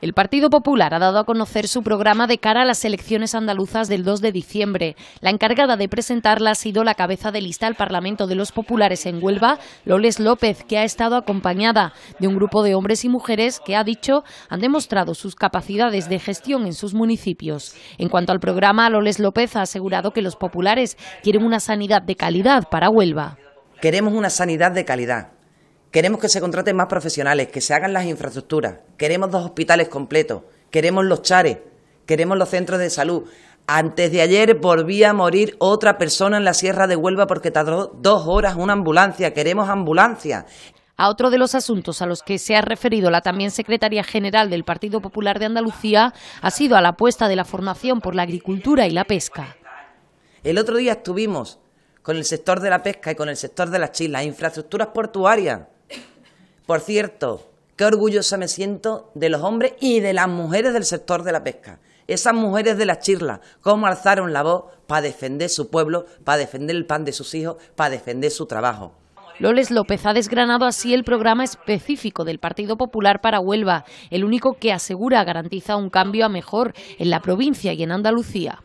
El Partido Popular ha dado a conocer su programa de cara a las elecciones andaluzas del 2 de diciembre. La encargada de presentarla ha sido la cabeza de lista al Parlamento de los Populares en Huelva, Loles López, que ha estado acompañada de un grupo de hombres y mujeres que, ha dicho, han demostrado sus capacidades de gestión en sus municipios. En cuanto al programa, Loles López ha asegurado que los populares quieren una sanidad de calidad para Huelva. Queremos una sanidad de calidad Queremos que se contraten más profesionales, que se hagan las infraestructuras. Queremos dos hospitales completos. Queremos los chares. Queremos los centros de salud. Antes de ayer volvía a morir otra persona en la Sierra de Huelva porque tardó dos horas una ambulancia. Queremos ambulancia. A otro de los asuntos a los que se ha referido la también secretaria general del Partido Popular de Andalucía ha sido a la apuesta de la formación por la agricultura y la pesca. El otro día estuvimos con el sector de la pesca y con el sector de las chilas, infraestructuras portuarias. Por cierto, qué orgullosa me siento de los hombres y de las mujeres del sector de la pesca. Esas mujeres de las chirlas, cómo alzaron la voz para defender su pueblo, para defender el pan de sus hijos, para defender su trabajo. Loles López ha desgranado así el programa específico del Partido Popular para Huelva, el único que asegura garantiza un cambio a mejor en la provincia y en Andalucía.